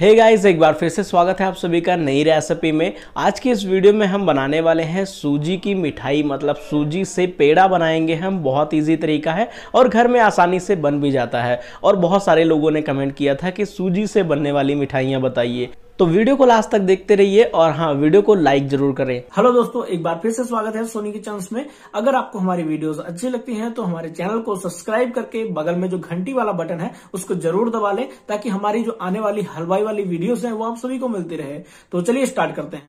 हे hey guys एक बार फिर से स्वागत है आप सभी का नई रेसिपी में आज की इस वीडियो में हम बनाने वाले हैं सूजी की मिठाई मतलब सूजी से पेड़ा बनाएंगे हम बहुत इजी तरीका है और घर में आसानी से बन भी जाता है और बहुत सारे लोगों ने कमेंट किया था कि सूजी से बनने वाली मिठाइयाँ बताइए तो वीडियो को लास्ट तक देखते रहिए और हाँ वीडियो को लाइक जरूर करें हेलो दोस्तों एक बार फिर से स्वागत है सोनी के चैनल में अगर आपको हमारी वीडियोस अच्छी लगती हैं तो हमारे चैनल को सब्सक्राइब करके बगल में जो घंटी वाला बटन है उसको जरूर दबा लें ताकि हमारी जो आने वाली हर हलवाई वाली वीडियोस हैं वो आप सभी को मिलती रहे तो चलिए स्टार्ट करते हैं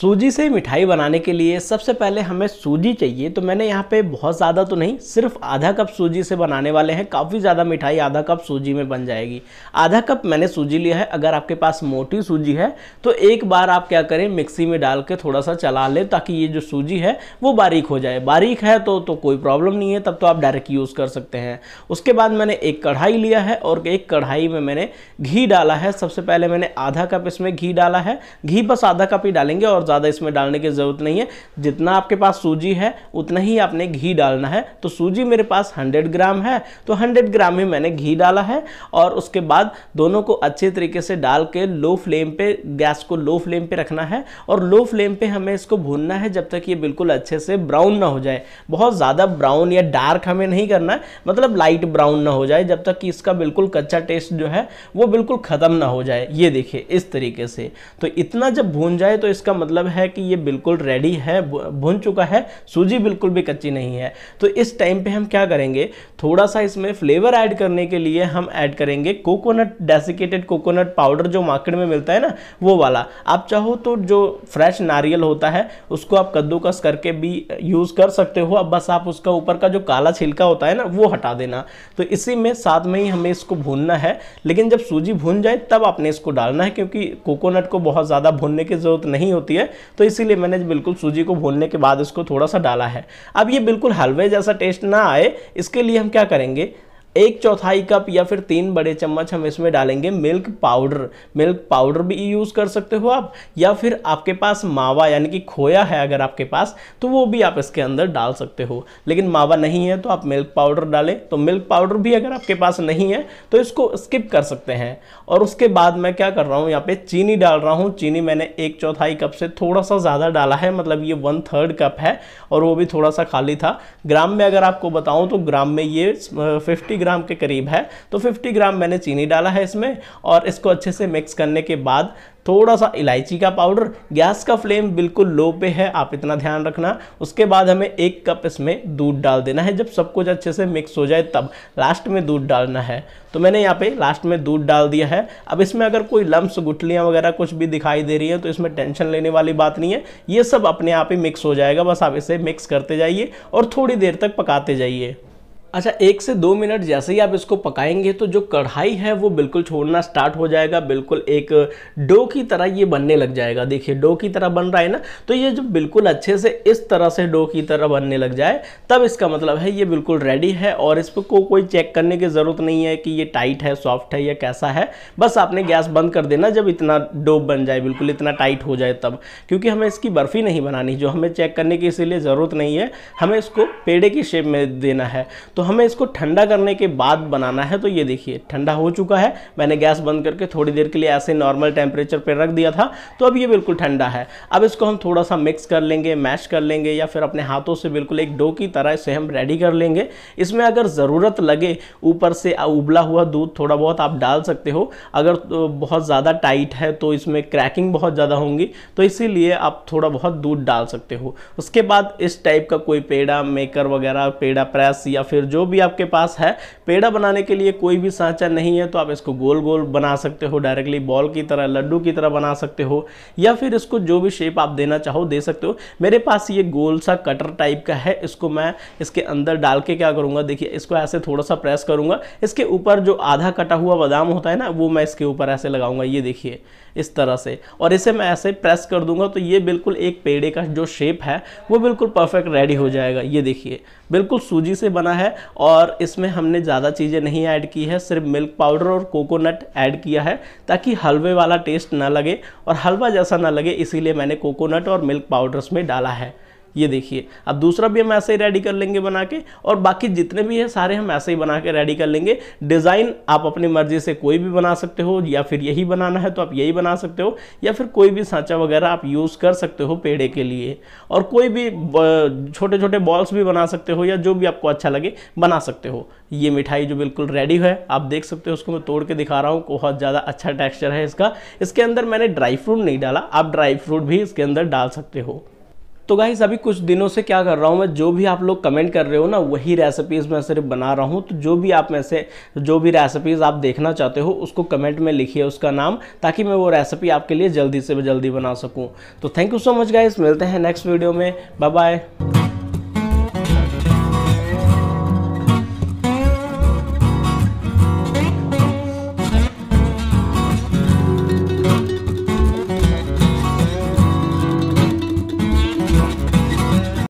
सूजी से मिठाई बनाने के लिए सबसे पहले हमें सूजी चाहिए तो मैंने यहाँ पे बहुत ज़्यादा तो नहीं सिर्फ आधा कप सूजी से बनाने वाले हैं काफ़ी ज़्यादा मिठाई आधा कप सूजी में बन जाएगी आधा कप मैंने सूजी लिया है अगर आपके पास मोटी सूजी है तो एक बार आप क्या करें मिक्सी में डाल के थोड़ा सा चला लें ताकि ये जो सूजी है वो बारीक हो जाए बारीक है तो, तो कोई प्रॉब्लम नहीं है तब तो आप डायरेक्ट यूज़ कर सकते हैं उसके बाद मैंने एक कढ़ाई लिया है और एक कढ़ाई में मैंने घी डाला है सबसे पहले मैंने आधा कप इसमें घी डाला है घी बस आधा कप ही डालेंगे और और ज़्यादा इसमें डालने की ज़रूरत नहीं है जितना आपके पास सूजी है उतना ही आपने घी डालना है तो सूजी मेरे पास हंड्रेड ग्राम है तो हंड्रेड ग्राम ही मैंने घी डाला है और उसके बाद दोनों को अच्छे तरीके से डाल के लो फ्लेम पर गैस को लो फ्लेम पर रखना है और लो फ्लेम पर हमें इसको भूनना है जब तक ये बिल्कुल अच्छे से ब्राउन ना हो जाए बहुत ज़्यादा ब्राउन या डार्क हमें नहीं करना है मतलब लाइट ब्राउन ना हो जाए जब तक कि इसका बिल्कुल कच्चा टेस्ट जो है वो बिल्कुल ख़त्म ना हो जाए ये देखिए इस तरीके से तो इतना जब भून जाए तो इसका मतलब मतलब है कि ये बिल्कुल रेडी है भुन चुका है सूजी बिल्कुल भी कच्ची नहीं है तो इस टाइम पे हम क्या करेंगे थोड़ा सा इसमें फ्लेवर ऐड करने के लिए हम ऐड करेंगे कोकोनट डेसिकेटेड कोकोनट पाउडर जो मार्केट में मिलता है ना वो वाला आप चाहो तो जो फ्रेश नारियल होता है उसको आप कद्दूकस करके भी यूज़ कर सकते हो अब बस आप उसका ऊपर का जो काला छिलका होता है ना वो हटा देना तो इसी में साथ में ही हमें इसको भूनना है लेकिन जब सूजी भून जाए तब आपने इसको डालना है क्योंकि कोकोनट को बहुत ज़्यादा भूनने की ज़रूरत नहीं होती है तो इसीलिए मैंने बिल्कुल सूजी को भूनने के बाद इसको थोड़ा सा डाला है अब ये बिल्कुल हलवे जैसा टेस्ट ना आए इसके लिए हम क्या करेंगे एक चौथाई कप या फिर तीन बड़े चम्मच हम इसमें डालेंगे मिल्क पाउडर मिल्क पाउडर भी यूज़ कर सकते हो आप या फिर आपके पास मावा यानी कि खोया है अगर आपके पास तो वो भी आप इसके अंदर डाल सकते हो लेकिन मावा नहीं है तो आप मिल्क पाउडर डालें तो मिल्क पाउडर भी अगर आपके पास नहीं है तो इसको स्किप कर सकते हैं और उसके बाद मैं क्या कर रहा हूँ यहाँ पे चीनी डाल रहा हूँ चीनी मैंने एक चौथाई कप से थोड़ा सा ज़्यादा डाला है मतलब ये वन थर्ड कप है और वो भी थोड़ा सा खाली था ग्राम में अगर आपको बताऊँ तो ग्राम में ये फिफ्टी ग्राम के करीब है तो 50 ग्राम मैंने चीनी डाला है इसमें और इसको अच्छे से मिक्स करने के बाद थोड़ा सा इलायची का पाउडर गैस का फ्लेम बिल्कुल लो पे है आप इतना ध्यान रखना उसके बाद हमें एक कप इसमें दूध डाल देना है जब सब कुछ अच्छे से मिक्स हो जाए तब लास्ट में दूध डालना है तो मैंने यहाँ पे लास्ट में दूध डाल दिया है अब इसमें अगर कोई लम्स गुठलियाँ वगैरह कुछ भी दिखाई दे रही है तो इसमें टेंशन लेने वाली बात नहीं है ये सब अपने आप ही मिक्स हो जाएगा बस आप इसे मिक्स करते जाइए और थोड़ी देर तक पकाते जाइए अच्छा एक से दो मिनट जैसे ही आप इसको पकाएंगे तो जो कढ़ाई है वो बिल्कुल छोड़ना स्टार्ट हो जाएगा बिल्कुल एक डो की तरह ये बनने लग जाएगा देखिए डो की तरह बन रहा है ना तो ये जब बिल्कुल अच्छे से इस तरह से डो की तरह बनने लग जाए तब इसका मतलब है ये बिल्कुल रेडी है और इस पर को कोई चेक करने की ज़रूरत नहीं है कि ये टाइट है सॉफ्ट है या कैसा है बस आपने गैस बंद कर देना जब इतना डो बन जाए बिल्कुल इतना टाइट हो जाए तब क्योंकि हमें इसकी बर्फ़ी नहीं बनानी जो हमें चेक करने की इसीलिए ज़रूरत नहीं है हमें इसको पेड़े की शेप में देना है तो हमें इसको ठंडा करने के बाद बनाना है तो ये देखिए ठंडा हो चुका है मैंने गैस बंद करके थोड़ी देर के लिए ऐसे नॉर्मल टेम्परेचर पर रख दिया था तो अब ये बिल्कुल ठंडा है अब इसको हम थोड़ा सा मिक्स कर लेंगे मैश कर लेंगे या फिर अपने हाथों से बिल्कुल एक डो की तरह इसे हम रेडी कर लेंगे इसमें अगर ज़रूरत लगे ऊपर से उबला हुआ दूध थोड़ा बहुत आप डाल सकते हो अगर तो बहुत ज़्यादा टाइट है तो इसमें क्रैकिंग बहुत ज़्यादा होंगी तो इसीलिए आप थोड़ा बहुत दूध डाल सकते हो उसके बाद इस टाइप का कोई पेड़ा मेकर वगैरह पेड़ा प्रेस या फिर जो भी आपके पास है पेड़ा बनाने के लिए कोई भी सांचा नहीं है तो आप इसको गोल गोल बना सकते हो डायरेक्टली बॉल की तरह लड्डू की तरह बना सकते हो या फिर इसको जो भी शेप आप देना चाहो दे सकते हो मेरे पास ये गोल सा कटर टाइप का है इसको मैं इसके अंदर डाल के क्या करूँगा देखिए इसको ऐसे थोड़ा सा प्रेस करूँगा इसके ऊपर जो आधा कटा हुआ बादाम होता है ना वो मैं इसके ऊपर ऐसे लगाऊंगा ये देखिए इस तरह से और इसे मैं ऐसे प्रेस कर दूंगा तो ये बिल्कुल एक पेड़े का जो शेप है वो बिल्कुल परफेक्ट रेडी हो जाएगा ये देखिए बिल्कुल सूजी से बना है और इसमें हमने ज़्यादा चीज़ें नहीं ऐड की है सिर्फ मिल्क पाउडर और कोकोनट ऐड किया है ताकि हलवे वाला टेस्ट ना लगे और हलवा जैसा ना लगे इसीलिए मैंने कोकोनट और मिल्क पाउडर्स में डाला है ये देखिए अब दूसरा भी हम ऐसे ही रेडी कर लेंगे बना के और बाकी जितने भी हैं सारे हम ऐसे ही बना के रेडी कर लेंगे डिज़ाइन आप अपनी मर्जी से कोई भी बना सकते हो या फिर यही बनाना है तो आप यही बना सकते हो या फिर कोई भी सांचा वगैरह आप यूज़ कर सकते हो पेड़े के लिए और कोई भी छोटे छोटे बॉल्स भी बना सकते हो या जो भी आपको अच्छा लगे बना सकते हो ये मिठाई जो बिल्कुल रेडी है आप देख सकते हो उसको मैं तोड़ के दिखा रहा हूँ बहुत ज़्यादा अच्छा टेक्स्चर है इसका इसके अंदर मैंने ड्राई फ्रूट नहीं डाला आप ड्राई फ्रूट भी इसके अंदर डाल सकते हो तो गाइस अभी कुछ दिनों से क्या कर रहा हूँ मैं जो भी आप लोग कमेंट कर रहे हो ना वही रेसिपीज़ मैं सिर्फ बना रहा हूँ तो जो भी आप में से जो भी रेसिपीज़ आप देखना चाहते हो उसको कमेंट में लिखिए उसका नाम ताकि मैं वो रेसिपी आपके लिए जल्दी से जल्दी बना सकूँ तो thank you so much guys मिलते हैं नेक्स्ट वीडियो में बाय बाय